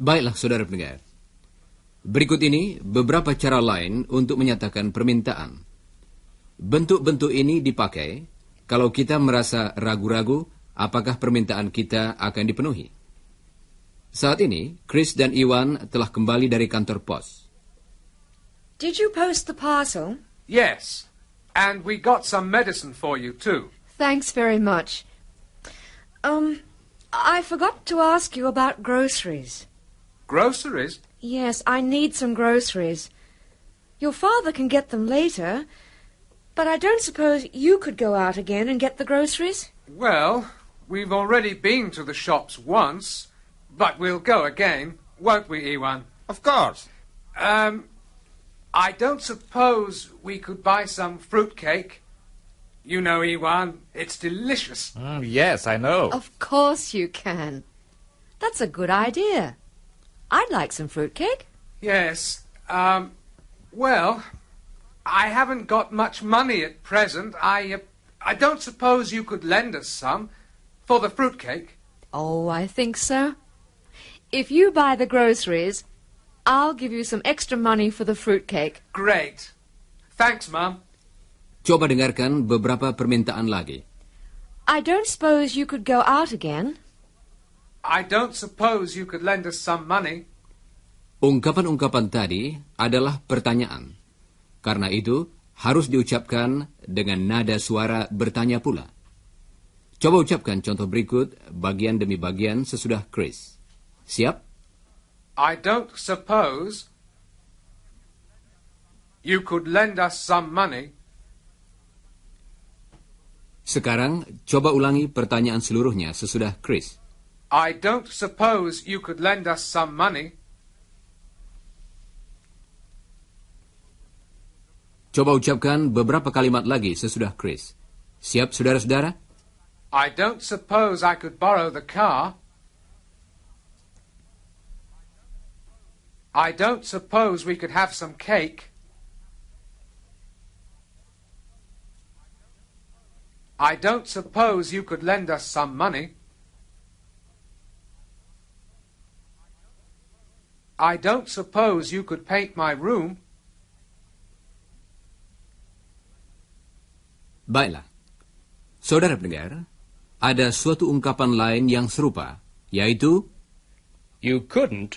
Baiklah saudara pendengar. Berikut ini beberapa cara lain untuk menyatakan permintaan. Bentuk-bentuk ini dipakai kalau kita merasa ragu-ragu apakah permintaan kita akan dipenuhi. Saat ini, Chris dan Iwan telah kembali dari kantor pos. Did you post the parcel? Yes, and we got some medicine for you too. Thanks very much. Um, I forgot to ask you about groceries. Groceries? Yes, I need some groceries. Your father can get them later, but I don't suppose you could go out again and get the groceries? Well, we've already been to the shops once, but we'll go again, won't we, Ewan? Of course. Um, I don't suppose we could buy some fruitcake. You know, Ewan, it's delicious. Mm, yes, I know. Of course you can. That's a good idea. I'd like some fruitcake. Yes. Um, well, I haven't got much money at present. I, uh, I don't suppose you could lend us some for the fruitcake. Oh, I think so. If you buy the groceries, I'll give you some extra money for the fruitcake. Great. Thanks, Mum. Coba dengarkan beberapa permintaan lagi. I don't suppose you could go out again. I don't suppose you could lend us some money. Ungkapan-ungkapan tadi adalah pertanyaan. Karena itu, harus diucapkan dengan nada suara bertanya pula. Coba ucapkan contoh berikut bagian demi bagian sesudah Chris. Siap? I don't suppose you could lend us some money. Sekarang, coba ulangi pertanyaan seluruhnya sesudah Chris. I don't suppose you could lend us some money. Coba ucapkan beberapa kalimat lagi sesudah Chris. Siap, saudara-saudara? I don't suppose I could borrow the car. I don't suppose we could have some cake. I don't suppose you could lend us some money. I don't suppose you could paint my room. Baiklah. Saudara pendengar, ada suatu ungkapan lain yang serupa, yaitu You couldn't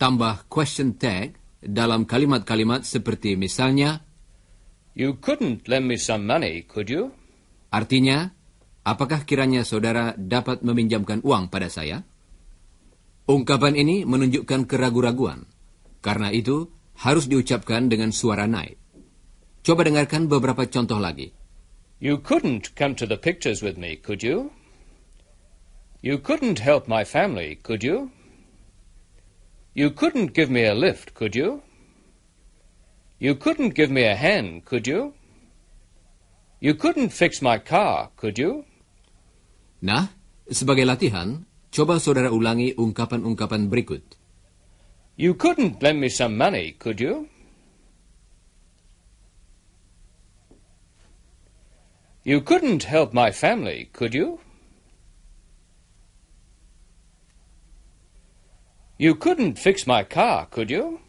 tambah question tag dalam kalimat-kalimat seperti misalnya You couldn't lend me some money, could you? Artinya, apakah kiranya saudara dapat meminjamkan uang pada saya? Ungkapan ini menunjukkan keraguan-raguan. Karena itu, harus diucapkan dengan suara naik. Coba dengarkan beberapa contoh lagi. You couldn't come to the pictures with me, could you? You couldn't help my family, could you? You couldn't give me a lift, could you? You couldn't give me a hand, could you? You couldn't fix my car, could you? Nah, sebagai latihan, Coba saudara ulangi ungkapan-ungkapan berikut. You couldn't lend me some money, could you? You couldn't help my family, could you? You couldn't fix my car, could you?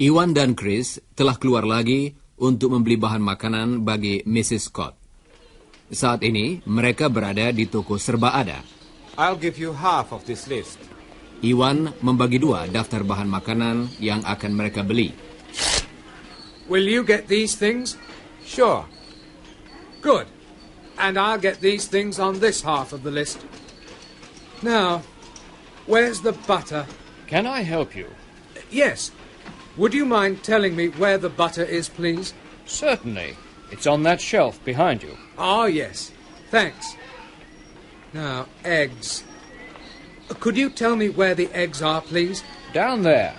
Iwan dan Chris telah keluar lagi untuk membeli bahan makanan bagi Mrs. Scott. Saat ini mereka berada di toko serba ada. I'll give you half of this list. Iwan membagi dua daftar bahan makanan yang akan mereka beli. Will you get these things? Sure. Good. And I'll get these things on this half of the list. Now, where's the butter? Can I help you? Yes. Would you mind telling me where the butter is, please? Certainly. It's on that shelf behind you. Ah, yes. Thanks. Now, eggs. Could you tell me where the eggs are, please? Down there.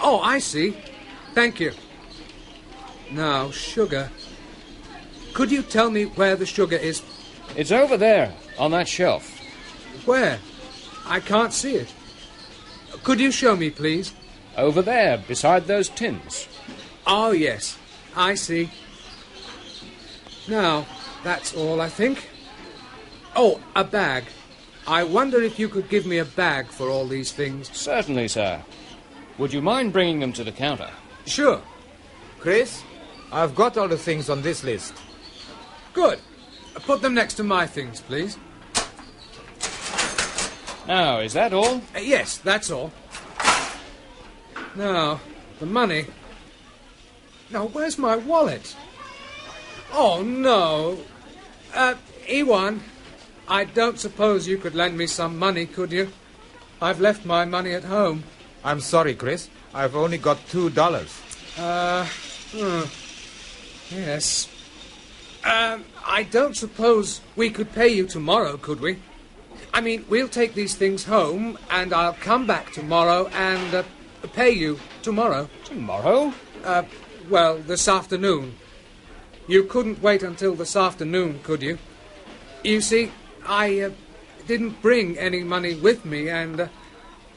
Oh, I see. Thank you. Now, sugar. Could you tell me where the sugar is? It's over there, on that shelf. Where? I can't see it. Could you show me, please? Over there, beside those tins. Oh, yes. I see. Now, that's all, I think. Oh, a bag. I wonder if you could give me a bag for all these things. Certainly, sir. Would you mind bringing them to the counter? Sure. Chris, I've got all the things on this list. Good. Put them next to my things, please. Now, is that all? Uh, yes, that's all. No, the money. Now, where's my wallet? Oh, no. Uh, Ewan, I don't suppose you could lend me some money, could you? I've left my money at home. I'm sorry, Chris. I've only got two dollars. Uh, hmm. yes. Um, I don't suppose we could pay you tomorrow, could we? I mean, we'll take these things home, and I'll come back tomorrow and. Uh, pay you tomorrow. Tomorrow? Uh, well, this afternoon. You couldn't wait until this afternoon, could you? You see, I uh, didn't bring any money with me, and uh,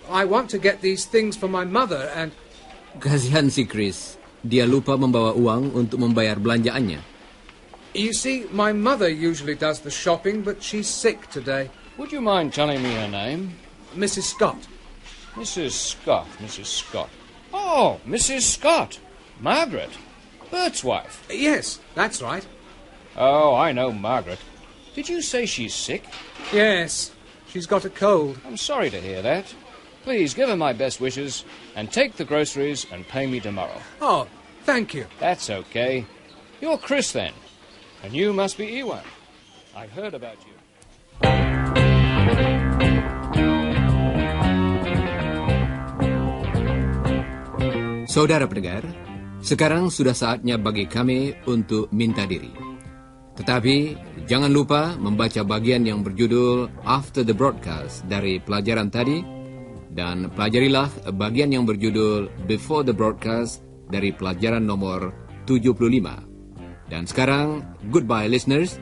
I want to get these things for my mother, and... Kasihan si Chris. Dia lupa membawa uang untuk membayar belanjaannya. You see, my mother usually does the shopping, but she's sick today. Would you mind telling me her name? Mrs. Scott. Mrs. Scott, Mrs. Scott. Oh, Mrs. Scott. Margaret. Bert's wife. Yes, that's right. Oh, I know Margaret. Did you say she's sick? Yes, she's got a cold. I'm sorry to hear that. Please give her my best wishes and take the groceries and pay me tomorrow. Oh, thank you. That's okay. You're Chris then, and you must be Ewan. I heard about you. Saudara pendengar, sekarang sudah saatnya bagi kami untuk minta diri. Tetapi jangan lupa membaca bagian yang berjudul After the Broadcast dari pelajaran tadi dan pelajarilah bagian yang berjudul Before the Broadcast dari pelajaran nomor 75. Dan sekarang, goodbye listeners.